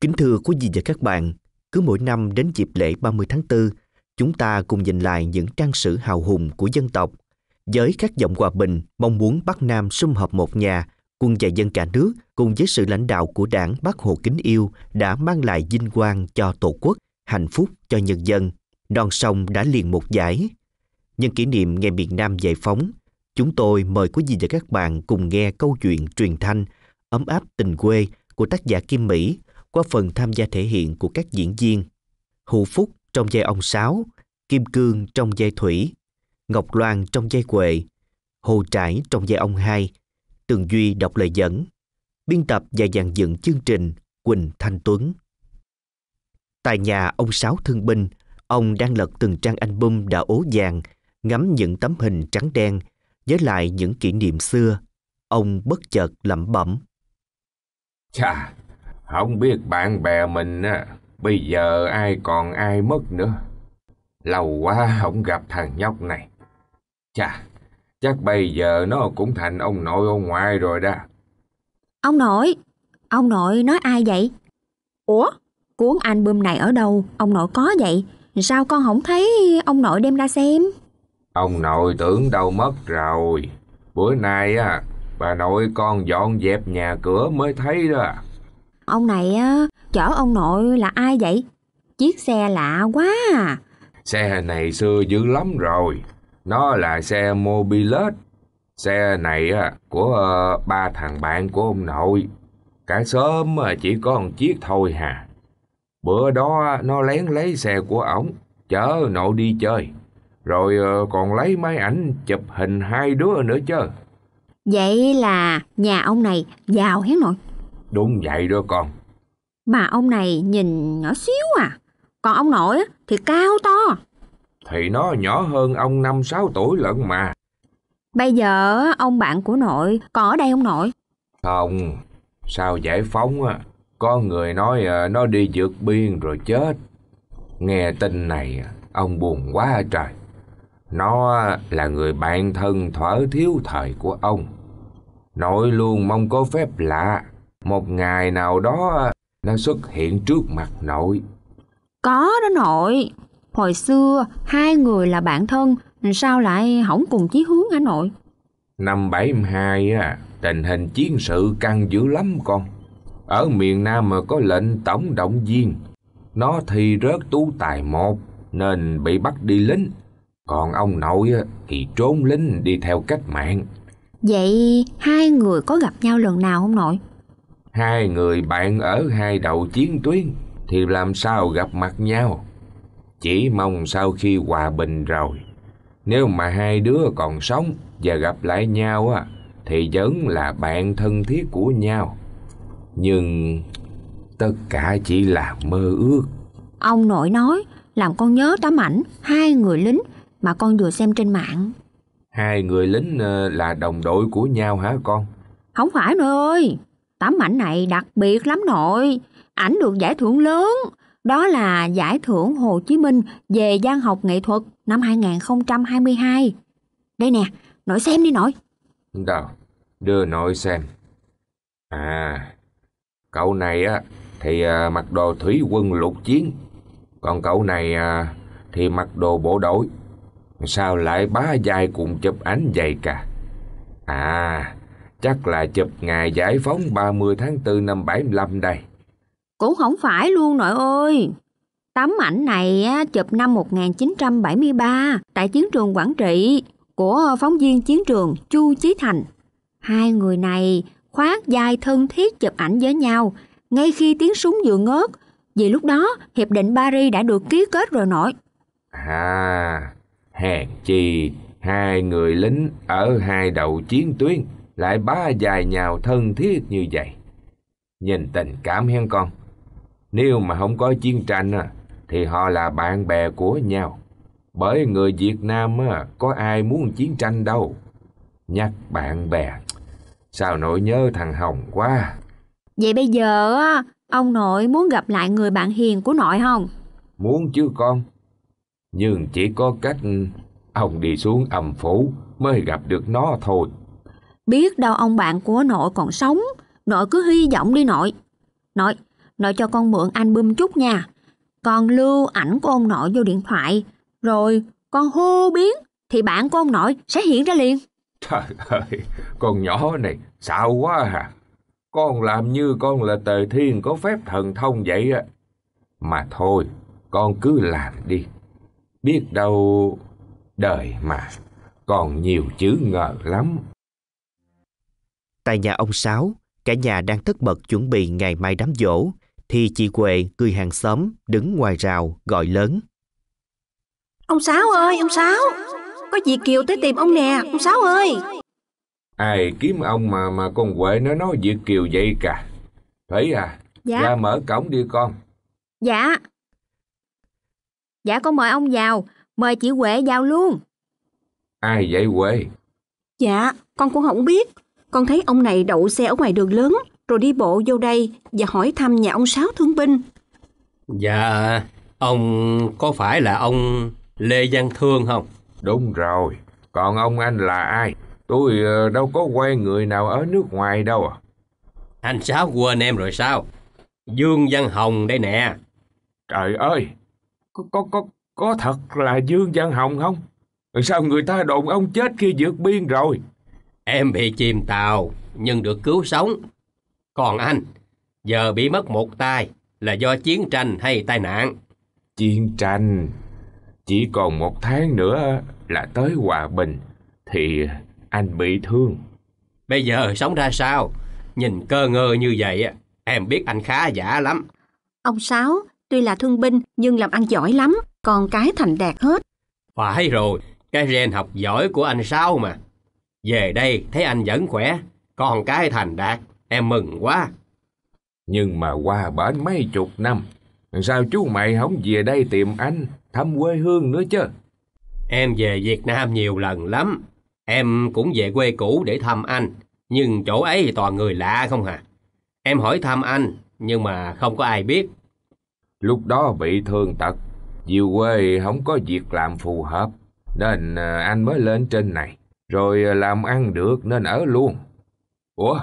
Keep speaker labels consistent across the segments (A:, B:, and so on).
A: Kính thưa quý vị và các bạn, cứ mỗi năm đến dịp lễ 30 tháng 4, chúng ta cùng nhìn lại những trang sử hào hùng của dân tộc. Với các giọng hòa bình mong muốn Bắc Nam sum họp một nhà, quân và dân cả nước cùng với sự lãnh đạo của đảng Bác Hồ Kính Yêu đã mang lại vinh quang cho Tổ quốc, hạnh phúc cho nhân dân. Non sông đã liền một giải. Nhân kỷ niệm ngày miền Nam giải phóng, chúng tôi mời quý vị và các bạn cùng nghe câu chuyện truyền thanh ấm áp tình quê của tác giả Kim Mỹ qua phần tham gia thể hiện của các diễn viên Hữu Phúc trong vai ông Sáu, Kim Cương trong vai Thủy, Ngọc Loan trong vai Quệ, Hồ Trải trong vai ông Hai, Tường Duy đọc lời dẫn, biên tập và dàn dựng chương trình Quỳnh Thanh Tuấn. Tại nhà ông Sáu thương binh, ông đang lật từng trang album đã ố vàng, ngắm những tấm hình trắng đen, nhớ lại những kỷ niệm xưa. Ông bất chợt lẩm bẩm.
B: Chà, không biết bạn bè mình á, bây giờ ai còn ai mất nữa. Lâu quá không gặp thằng nhóc này. Chà, chắc bây giờ nó cũng thành ông nội ông ngoại rồi đó.
C: Ông nội? Ông nội nói ai vậy? Ủa? Cuốn anh bơm này ở đâu? Ông nội có vậy? Sao con không thấy ông nội đem ra xem?
B: Ông nội tưởng đâu mất rồi. Bữa nay á, bà nội con dọn dẹp nhà cửa mới thấy đó
C: Ông này á, chở ông nội là ai vậy? Chiếc xe lạ quá à.
B: Xe này xưa dữ lắm rồi. Nó là xe Mobilet. Xe này á, của ờ, ba thằng bạn của ông nội. Cả sớm mà chỉ có một chiếc thôi hà. Bữa đó nó lén lấy xe của ổng, chở nội đi chơi. Rồi ờ, còn lấy máy ảnh chụp hình hai đứa nữa chứ.
C: Vậy là nhà ông này giàu hiến nội.
B: Đúng vậy đó con.
C: Bà ông này nhìn nhỏ xíu à, còn ông nội thì cao to.
B: Thì nó nhỏ hơn ông 5-6 tuổi lận mà.
C: Bây giờ ông bạn của nội có ở đây không nội?
B: Không, sao giải phóng á, có người nói à, nó đi vượt biên rồi chết. Nghe tin này ông buồn quá trời. Nó là người bạn thân thở thiếu thời của ông. Nội luôn mong có phép lạ một ngày nào đó à, nó xuất hiện trước mặt nội.
C: Có đó nội, hồi xưa hai người là bạn thân, sao lại không cùng chí hướng hả nội?
B: Năm 72 á, à, tình hình chiến sự căng dữ lắm con. Ở miền Nam mà có lệnh tổng động viên, nó thi rớt tú tài một nên bị bắt đi lính. Còn ông nội á, à, thì trốn lính đi theo cách mạng.
C: Vậy hai người có gặp nhau lần nào không nội?
B: Hai người bạn ở hai đầu chiến tuyến thì làm sao gặp mặt nhau? Chỉ mong sau khi hòa bình rồi, nếu mà hai đứa còn sống và gặp lại nhau á, thì vẫn là bạn thân thiết của nhau. Nhưng tất cả chỉ là mơ ước.
C: Ông nội nói làm con nhớ tấm ảnh hai người lính mà con vừa xem trên mạng.
B: Hai người lính ờ, là đồng đội của nhau hả con?
C: Không phải nữa ơi, Tấm ảnh này đặc biệt lắm nội, ảnh được giải thưởng lớn, đó là giải thưởng Hồ Chí Minh về gian học nghệ thuật năm 2022. Đây nè, nội xem đi nội.
B: Đâu, đưa nội xem. À, cậu này á thì à, mặc đồ thủy quân lục chiến, còn cậu này à, thì mặc đồ bộ đội. Sao lại bá dài cùng chụp ảnh vậy cả? À, Chắc là chụp ngày giải phóng 30 tháng 4 năm 75 đây.
C: Cũng không phải luôn nội ơi. Tấm ảnh này chụp năm 1973 tại chiến trường Quảng Trị của phóng viên chiến trường Chu Chí Thành. Hai người này khoác vai thân thiết chụp ảnh với nhau ngay khi tiếng súng vừa ngớt vì lúc đó Hiệp định Paris đã được ký kết rồi nội.
B: À, hèn chi hai người lính ở hai đầu chiến tuyến lại ba dài nhào thân thiết như vậy. Nhìn tình cảm hen con. Nếu mà không có chiến tranh à, thì họ là bạn bè của nhau. Bởi người Việt Nam à, có ai muốn chiến tranh đâu. Nhắc bạn bè, sao nội nhớ thằng Hồng quá.
C: Vậy bây giờ á, ông nội muốn gặp lại người bạn hiền của nội không?
B: Muốn chứ con. Nhưng chỉ có cách ông đi xuống âm phủ mới gặp được nó thôi.
C: Biết đâu ông bạn của nội còn sống, nội cứ hy vọng đi nội. Nội, nội cho con mượn anh album chút nha. Con lưu ảnh của ông nội vô điện thoại, rồi con hô biến thì bạn của ông nội sẽ hiện ra liền.
B: Trời ơi, con nhỏ này xạo quá à. Con làm như con là tề thiên có phép thần thông vậy á. Mà thôi, con cứ làm đi. Biết đâu
A: đời mà còn nhiều chữ ngờ lắm. Tại nhà ông Sáu, cả nhà đang tất bật chuẩn bị ngày mai đám dỗ, thì chị Huệ, người hàng xóm, đứng ngoài rào gọi lớn.
C: Ông Sáu ơi, ông Sáu, có chị Kiều tới tìm ông nè, ông Sáu ơi.
A: Ai kiếm
B: ông mà mà con Huệ nó nói việc Kiều vậy cả. Thấy à, dạ. ra mở cổng đi con.
C: Dạ. Dạ con mời ông vào, mời chị Huệ vào luôn.
B: Ai vậy Huệ?
C: Dạ, con cũng không biết con thấy ông này đậu xe ở ngoài đường lớn, rồi đi bộ vô đây và hỏi thăm nhà ông Sáu thương binh.
B: Dạ, ông có phải là ông Lê Văn Thương không? Đúng rồi, còn ông anh là ai? Tôi ờ, đâu có quen người nào ở nước ngoài đâu à. Anh Sáu quên em rồi sao? Dương Văn Hồng đây nè. Trời ơi, có, có, có, có thật là Dương Văn Hồng không? Sao người ta đồn ông chết khi vượt biên rồi? Em bị chìm
D: tàu nhưng được cứu sống. Còn anh, giờ bị mất một tay là do chiến tranh hay tai nạn? Chiến tranh. Chỉ còn một tháng nữa là tới hòa bình thì anh bị thương. Bây giờ sống ra sao? Nhìn cơ ngơ như vậy, em biết anh khá giả lắm.
C: Ông Sáu tuy là thương binh nhưng làm ăn giỏi lắm, còn cái thành đạt hết.
D: Phải rồi, cái gen học giỏi của anh sao mà. Về đây thấy anh vẫn khỏe,
B: con cái thành đạt, em mừng quá. Nhưng mà qua bển mấy chục năm, sao chú mày không về đây tìm anh, thăm quê hương nữa chứ?
D: Em về Việt Nam nhiều lần lắm, em cũng về quê cũ để thăm anh, nhưng chỗ ấy toàn người lạ không hả? À? Em hỏi thăm anh, nhưng mà không có ai biết.
B: Lúc đó bị thương tật, về quê không có việc làm phù hợp, nên à, anh mới lên trên này. Rồi ờ, làm ăn được nên ở luôn. Ủa,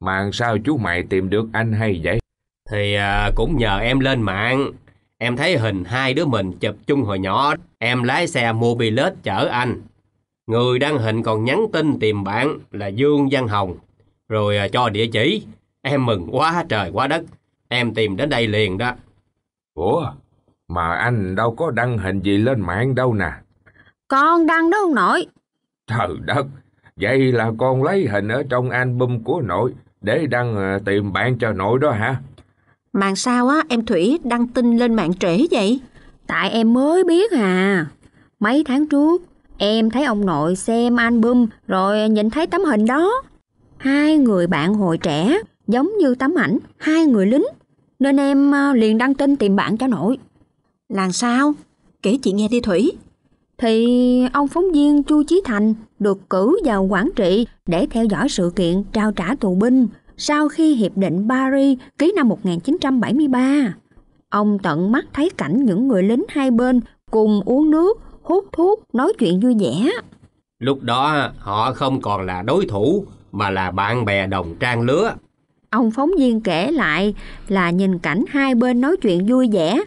B: mà sao chú mày tìm được anh hay vậy? Thì à, cũng nhờ
D: em lên mạng. Em thấy hình hai đứa mình chụp chung hồi nhỏ. Em lái xe Mobilet chở anh. Người đăng hình còn nhắn tin tìm bạn là Dương Văn Hồng. Rồi à, cho địa chỉ. Em mừng quá trời quá đất. Em tìm đến đây liền
B: đó. Ủa, mà anh đâu có đăng hình gì lên mạng đâu nè.
C: Con đăng đâu ông nội,
B: Trời đất, vậy là con lấy hình ở trong album của nội để đăng à, tìm bạn cho nội đó hả?
C: Mạng sao á, em Thủy đăng tin lên mạng trễ vậy? Tại em mới biết hà Mấy tháng trước, em thấy ông nội xem album rồi nhìn thấy tấm hình đó. Hai người bạn hồi trẻ giống như tấm ảnh hai người lính nên em à, liền đăng tin tìm bạn cho nội. Làm sao? Kể chị nghe đi Thủy thì ông phóng viên Chu Chí Thành được cử vào quản trị để theo dõi sự kiện trao trả tù binh sau khi Hiệp định Paris ký năm 1973. Ông tận mắt thấy cảnh những người lính hai bên cùng uống nước, hút thuốc, nói chuyện vui vẻ.
D: Lúc đó họ không còn là đối thủ mà là bạn bè đồng trang lứa.
C: Ông phóng viên kể lại là nhìn cảnh hai bên nói chuyện vui vẻ,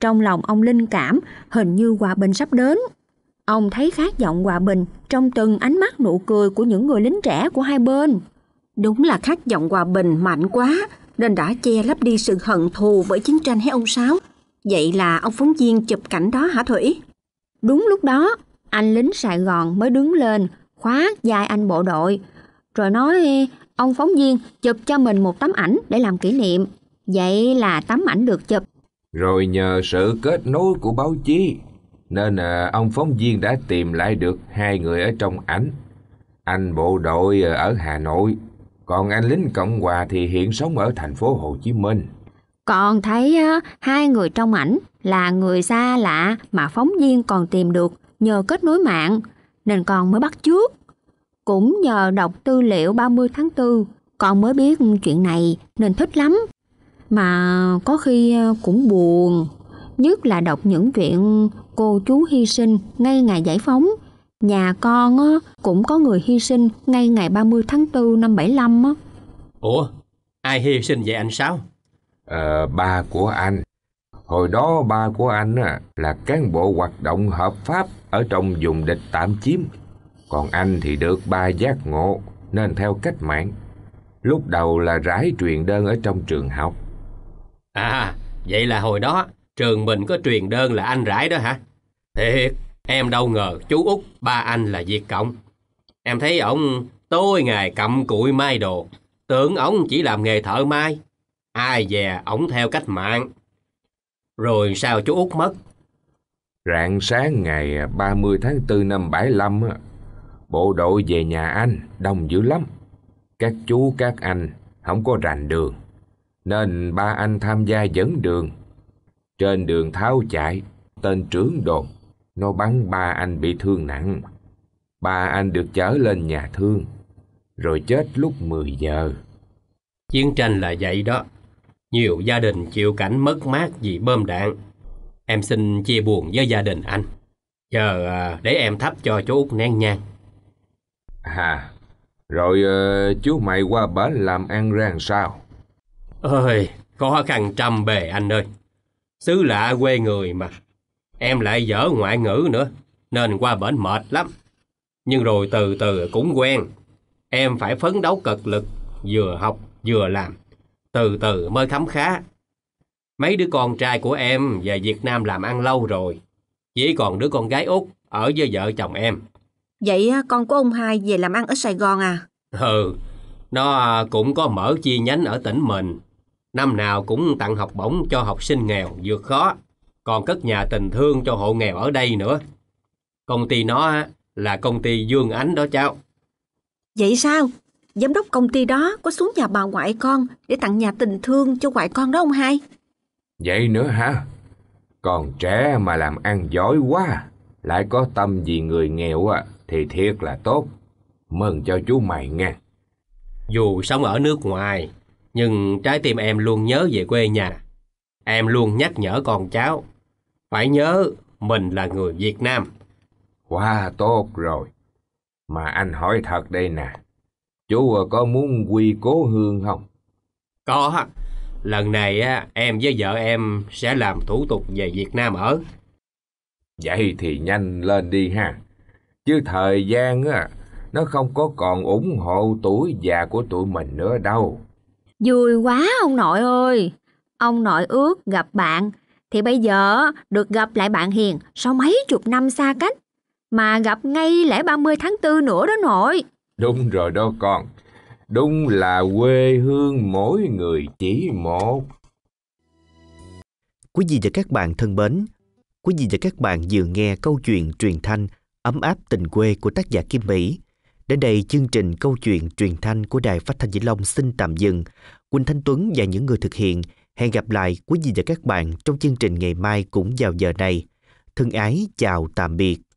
C: trong lòng ông linh cảm hình như hòa bình sắp đến. Ông thấy khác giọng hòa bình trong từng ánh mắt nụ cười của những người lính trẻ của hai bên. Đúng là khát giọng hòa bình mạnh quá nên đã che lấp đi sự hận thù với chiến tranh hay ông Sáu. Vậy là ông phóng viên chụp cảnh đó hả Thủy? Đúng lúc đó, anh lính Sài Gòn mới đứng lên, khóa vai anh bộ đội. Rồi nói ông phóng viên chụp cho mình một tấm ảnh để làm kỷ niệm. Vậy là tấm ảnh được chụp.
B: Rồi nhờ sự kết nối của báo chí nên ờ, ông phóng viên đã tìm lại được hai người ở trong ảnh. Anh bộ đội ờ, ở Hà Nội, còn anh lính Cộng Hòa thì hiện sống ở thành phố Hồ Chí Minh.
C: Còn thấy hai người trong ảnh là người xa lạ mà phóng viên còn tìm được nhờ kết nối mạng, nên con mới bắt trước. Cũng nhờ đọc tư liệu 30 tháng 4, con mới biết chuyện này nên thích lắm. Mà có khi ờ, cũng buồn, nhất là đọc những chuyện cô chú hy sinh ngay ngày giải phóng. Nhà con á, cũng có người hy sinh ngay ngày 30 tháng 4 năm 75 á.
B: Ủa, ai hy sinh vậy anh sao Ờ, ba của anh. Hồi đó ba của anh á, là cán bộ hoạt động hợp pháp ở trong vùng địch tạm chiếm. Còn anh thì được ba giác ngộ nên theo cách mạng. Lúc đầu là rải truyền đơn ở trong trường học. À,
D: vậy là hồi đó trường mình có truyền đơn là anh rãi đó hả? Thiệt, em đâu ngờ chú út ba anh là diệt Cộng. Em thấy ổng tối ngày cầm cụi mai đồ, tưởng ổng chỉ làm nghề thợ mai. Ai dè ổng theo cách mạng.
B: Rồi sao chú út mất? Rạng sáng ngày 30 tháng 4 năm 75, bộ đội về nhà anh đông dữ lắm. Các chú các anh không có rành đường, nên ba anh tham gia dẫn đường trên đường tháo chạy, tên trưởng đồn, nó bắn ba anh bị thương nặng. Ba anh được chở lên nhà thương, rồi chết lúc
D: 10 giờ. Chiến tranh là vậy đó. Nhiều gia đình chịu cảnh mất mát vì bom đạn. Em xin chia buồn với gia đình anh. Chờ à,
B: để em thắp cho chú Út nén nhang. À, rồi ờ, chú mày qua bển làm ăn ra làm sao? Ơi, khó khăn trăm bề anh ơi
D: xứ lạ quê người mà. Em lại dở ngoại ngữ nữa, nên qua bển mệt lắm. Nhưng rồi từ từ cũng quen. Em phải phấn đấu cực lực, vừa học vừa làm. Từ từ mới khám khá. Mấy đứa con trai của em về Việt Nam làm ăn lâu rồi. Chỉ còn đứa con gái út ở với vợ chồng em.
C: Vậy à, con của ông hai về làm ăn ở Sài Gòn à?
D: Ừ, nó cũng có mở chi nhánh ở tỉnh mình Năm nào cũng tặng học bổng cho học sinh nghèo vượt khó, còn cất nhà tình thương cho hộ nghèo ở đây nữa. Công ty nó là công ty Dương Ánh đó cháu.
C: Vậy sao? Giám đốc công ty đó có xuống nhà bà ngoại con để tặng nhà tình thương cho ngoại con đó ông hai?
B: Vậy nữa hả? Còn trẻ mà làm ăn giỏi quá, lại có tâm vì người nghèo à, thì thiệt là tốt. Mừng cho chú mày nghe.
D: Dù sống ở nước ngoài, nhưng trái tim em luôn nhớ về quê nhà. Em luôn nhắc nhở con cháu, phải nhớ mình là người Việt Nam.
B: Quá tốt rồi. Mà anh hỏi thật đây nè, chú có muốn quy cố hương không? Có, lần này em với vợ em sẽ làm thủ tục về Việt Nam ở. Vậy thì nhanh lên đi ha. Chứ thời gian á, nó không có còn ủng hộ tuổi già của tụi mình nữa đâu.
C: Vui quá ông nội ơi! Ông nội ước gặp bạn, thì bây giờ được gặp lại bạn Hiền sau mấy chục năm xa cách. Mà gặp ngay lễ 30 tháng 4 nữa đó nội.
B: Đúng rồi đó con.
A: Đúng là quê hương mỗi người chỉ một. Quý vị và các bạn thân mến, quý vị và các bạn vừa nghe câu chuyện truyền thanh ấm áp tình quê của tác giả Kim Mỹ Đến đây chương trình câu chuyện truyền thanh của Đài Phát thanh Vĩnh Long xin tạm dừng. Quỳnh Thanh Tuấn và những người thực hiện hẹn gặp lại quý vị và các bạn trong chương trình ngày mai cũng vào giờ này. Thân ái chào tạm biệt.